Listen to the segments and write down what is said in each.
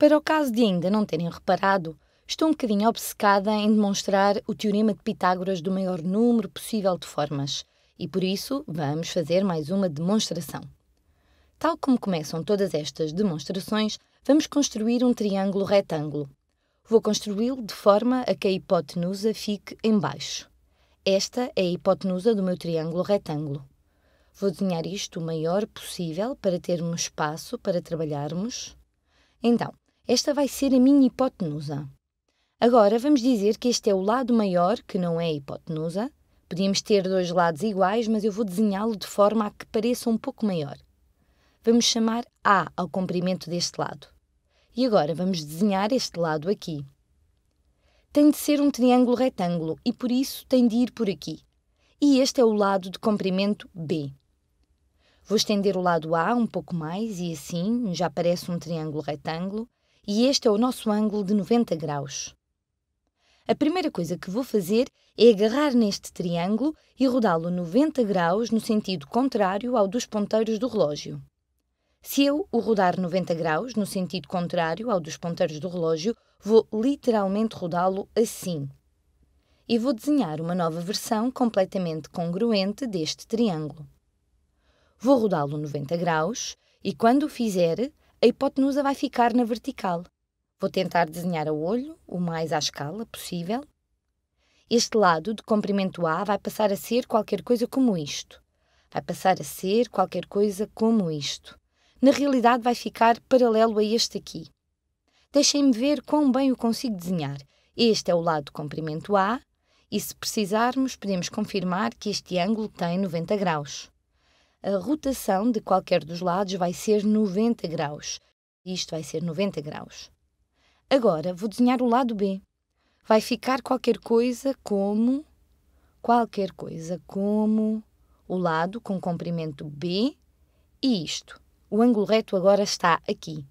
Para o caso de ainda não terem reparado, estou um bocadinho obcecada em demonstrar o teorema de Pitágoras do maior número possível de formas, e por isso vamos fazer mais uma demonstração. Tal como começam todas estas demonstrações, vamos construir um triângulo retângulo. Vou construí-lo de forma a que a hipotenusa fique em baixo. Esta é a hipotenusa do meu triângulo retângulo. Vou desenhar isto o maior possível para termos espaço para trabalharmos. Então, esta vai ser a minha hipotenusa. Agora vamos dizer que este é o lado maior, que não é hipotenusa. Podíamos ter dois lados iguais, mas eu vou desenhá-lo de forma a que pareça um pouco maior. Vamos chamar A ao comprimento deste lado. E agora vamos desenhar este lado aqui. Tem de ser um triângulo retângulo e por isso tem de ir por aqui. E este é o lado de comprimento B. Vou estender o lado A um pouco mais e assim já parece um triângulo retângulo e este é o nosso ângulo de 90 graus. A primeira coisa que vou fazer é agarrar neste triângulo e rodá-lo 90 graus no sentido contrário ao dos ponteiros do relógio. Se eu o rodar 90 graus no sentido contrário ao dos ponteiros do relógio, vou literalmente rodá-lo assim. E vou desenhar uma nova versão completamente congruente deste triângulo. Vou rodá-lo 90 graus e, quando o fizer, a hipotenusa vai ficar na vertical. Vou tentar desenhar a olho, o mais à escala possível. Este lado de comprimento A vai passar a ser qualquer coisa como isto. Vai passar a ser qualquer coisa como isto. Na realidade, vai ficar paralelo a este aqui. Deixem-me ver quão bem o consigo desenhar. Este é o lado de comprimento A, e se precisarmos, podemos confirmar que este ângulo tem 90 graus a rotação de qualquer dos lados vai ser 90 graus. Isto vai ser 90 graus. Agora, vou desenhar o lado B. Vai ficar qualquer coisa como... Qualquer coisa como o lado com comprimento B e isto. O ângulo reto agora está aqui.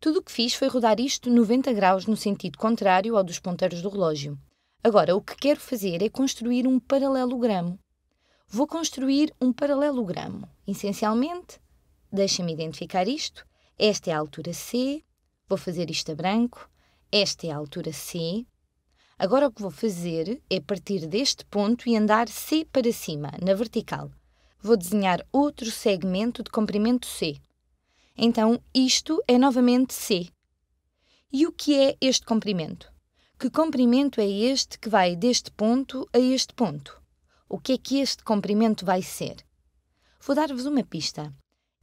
Tudo o que fiz foi rodar isto 90 graus no sentido contrário ao dos ponteiros do relógio. Agora, o que quero fazer é construir um paralelogramo. Vou construir um paralelogramo. Essencialmente, deixa-me identificar isto. Esta é a altura C, vou fazer isto a branco. Esta é a altura C. Agora o que vou fazer é partir deste ponto e andar C para cima, na vertical. Vou desenhar outro segmento de comprimento C. Então, isto é novamente C. E o que é este comprimento? Que comprimento é este que vai deste ponto a este ponto? o que é que este comprimento vai ser. Vou dar-vos uma pista.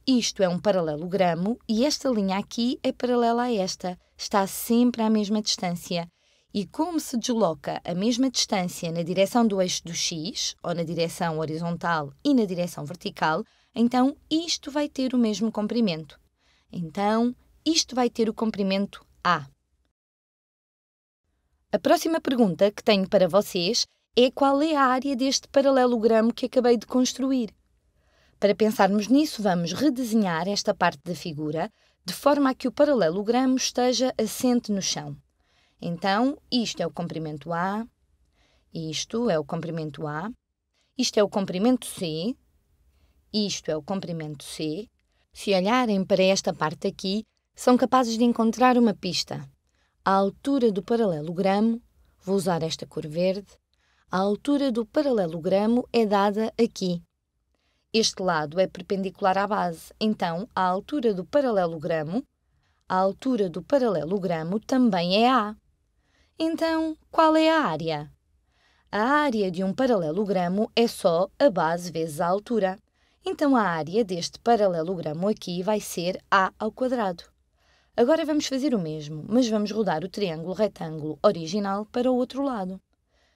Isto é um paralelogramo e esta linha aqui é paralela a esta, está sempre à mesma distância. E como se desloca a mesma distância na direção do eixo do x, ou na direção horizontal e na direção vertical, então isto vai ter o mesmo comprimento. Então, isto vai ter o comprimento A. A próxima pergunta que tenho para vocês é qual é a área deste paralelogramo que acabei de construir. Para pensarmos nisso, vamos redesenhar esta parte da figura de forma a que o paralelogramo esteja assente no chão. Então, isto é o comprimento A, isto é o comprimento A, isto é o comprimento C, isto é o comprimento C. Se olharem para esta parte aqui, são capazes de encontrar uma pista. A altura do paralelogramo, vou usar esta cor verde, a altura do paralelogramo é dada aqui. Este lado é perpendicular à base, então a altura do paralelogramo, a altura do paralelogramo também é A. Então, qual é a área? A área de um paralelogramo é só a base vezes a altura. Então a área deste paralelogramo aqui vai ser A ao quadrado. Agora vamos fazer o mesmo, mas vamos rodar o triângulo retângulo original para o outro lado.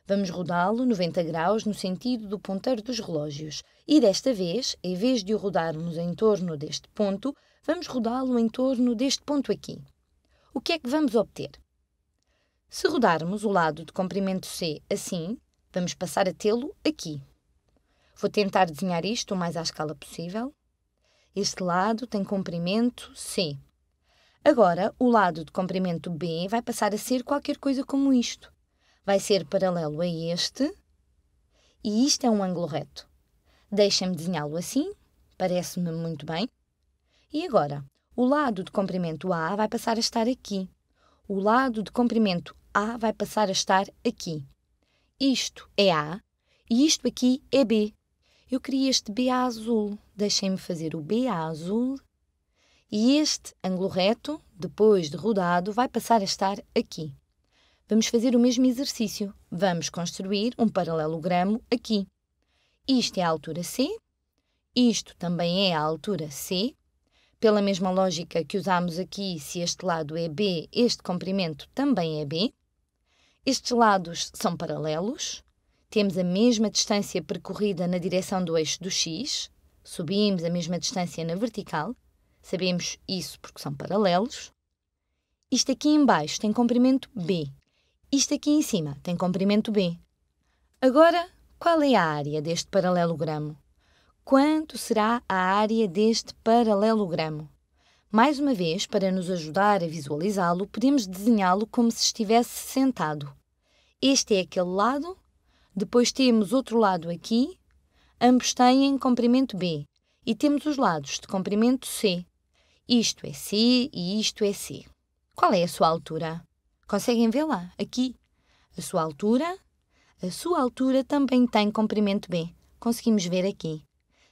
Vamos rodá-lo 90 graus no sentido do ponteiro dos relógios e desta vez, em vez de o rodarmos em torno deste ponto, vamos rodá-lo em torno deste ponto aqui. O que é que vamos obter? Se rodarmos o lado de comprimento C assim, vamos passar a tê-lo aqui. Vou tentar desenhar isto o mais à escala possível. Este lado tem comprimento C. Agora, o lado de comprimento B vai passar a ser qualquer coisa como isto vai ser paralelo a este e isto é um ângulo reto. Deixem-me desenhá-lo assim, parece-me muito bem. E agora, o lado de comprimento A vai passar a estar aqui. O lado de comprimento A vai passar a estar aqui. Isto é A e isto aqui é B. Eu queria este B azul. Deixem-me fazer o B azul. E este ângulo reto, depois de rodado, vai passar a estar aqui. Vamos fazer o mesmo exercício. Vamos construir um paralelogramo aqui. Isto é a altura C, isto também é a altura C. Pela mesma lógica que usámos aqui, se este lado é B, este comprimento também é B. Estes lados são paralelos. Temos a mesma distância percorrida na direção do eixo do X. Subimos a mesma distância na vertical. Sabemos isso porque são paralelos. Isto aqui embaixo tem comprimento B. Isto aqui em cima tem comprimento B. Agora, qual é a área deste paralelogramo? Quanto será a área deste paralelogramo? Mais uma vez, para nos ajudar a visualizá-lo, podemos desenhá-lo como se estivesse sentado. Este é aquele lado, depois temos outro lado aqui, ambos têm comprimento B, e temos os lados de comprimento C. Isto é C e isto é C. Qual é a sua altura? Conseguem vê-la aqui? A sua altura? A sua altura também tem comprimento B. Conseguimos ver aqui.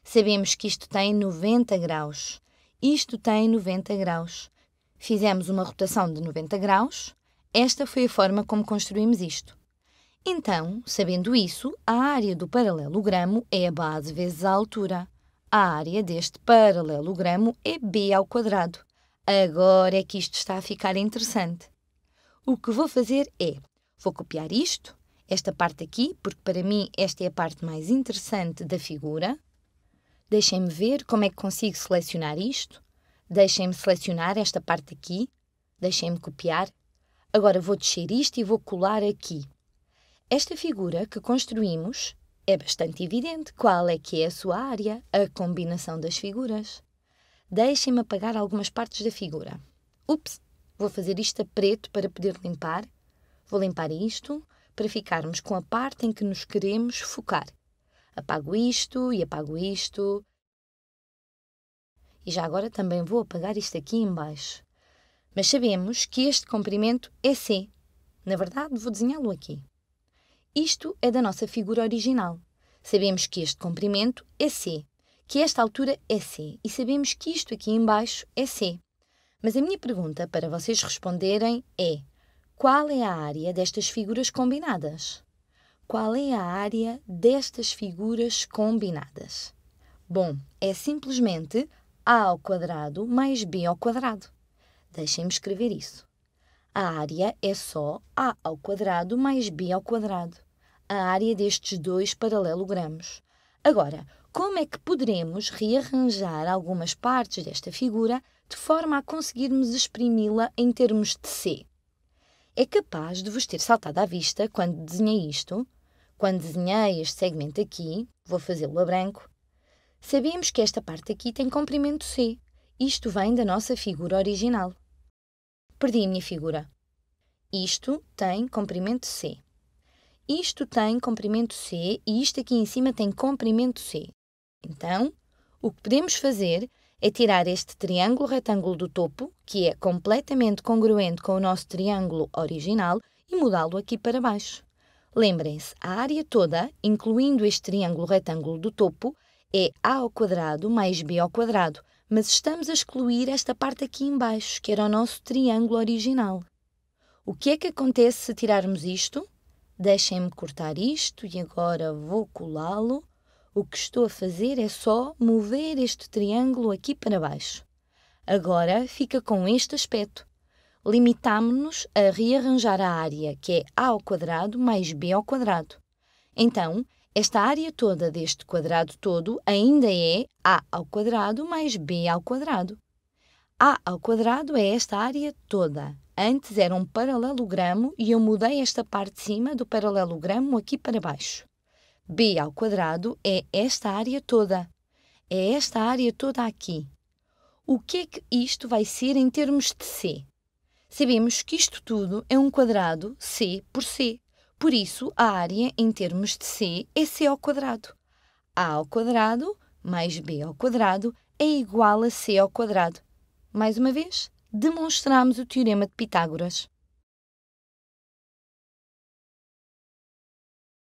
Sabemos que isto tem 90 graus. Isto tem 90 graus. Fizemos uma rotação de 90 graus. Esta foi a forma como construímos isto. Então, sabendo isso, a área do paralelogramo é a base vezes a altura. A área deste paralelogramo é b ao quadrado. Agora é que isto está a ficar interessante o que vou fazer é, vou copiar isto, esta parte aqui, porque para mim esta é a parte mais interessante da figura. Deixem-me ver como é que consigo selecionar isto. Deixem-me selecionar esta parte aqui. Deixem-me copiar. Agora vou descer isto e vou colar aqui. Esta figura que construímos é bastante evidente qual é que é a sua área, a combinação das figuras. Deixem-me apagar algumas partes da figura. Ups, Vou fazer isto a preto para poder limpar. Vou limpar isto para ficarmos com a parte em que nos queremos focar. Apago isto e apago isto. E já agora também vou apagar isto aqui embaixo. Mas sabemos que este comprimento é C. Na verdade, vou desenhá-lo aqui. Isto é da nossa figura original. Sabemos que este comprimento é C, que esta altura é C e sabemos que isto aqui embaixo é C. Mas a minha pergunta para vocês responderem é: qual é a área destas figuras combinadas? Qual é a área destas figuras combinadas? Bom, é simplesmente a ao quadrado mais b ao quadrado. Deixem-me escrever isso. A área é só a ao quadrado mais b ao quadrado. A área destes dois paralelogramos. Agora, como é que poderemos rearranjar algumas partes desta figura de forma a conseguirmos exprimi-la em termos de C. É capaz de vos ter saltado à vista quando desenhei isto, quando desenhei este segmento aqui, vou fazê-lo a branco. Sabemos que esta parte aqui tem comprimento C. Isto vem da nossa figura original. Perdi a minha figura. Isto tem comprimento C. Isto tem comprimento C e isto aqui em cima tem comprimento C. Então, o que podemos fazer é tirar este triângulo retângulo do topo, que é completamente congruente com o nosso triângulo original, e mudá-lo aqui para baixo. Lembrem-se, a área toda, incluindo este triângulo retângulo do topo, é a ao quadrado mais b ao quadrado, mas estamos a excluir esta parte aqui embaixo, que era o nosso triângulo original. O que é que acontece se tirarmos isto? Deixem-me cortar isto e agora vou colá-lo. O que estou a fazer é só mover este triângulo aqui para baixo. Agora fica com este aspecto. Limitámonos nos a rearranjar a área, que é a ao quadrado mais b ao quadrado. Então, esta área toda deste quadrado todo ainda é a ao quadrado mais b ao quadrado. a ao quadrado é esta área toda. Antes era um paralelogramo e eu mudei esta parte de cima do paralelogramo aqui para baixo b ao quadrado é esta área toda. É esta área toda aqui. O que é que isto vai ser em termos de c? Sabemos que isto tudo é um quadrado c por c. Por isso, a área em termos de c é c ao quadrado. a ao quadrado mais b ao quadrado é igual a c ao quadrado. Mais uma vez, demonstramos o teorema de Pitágoras.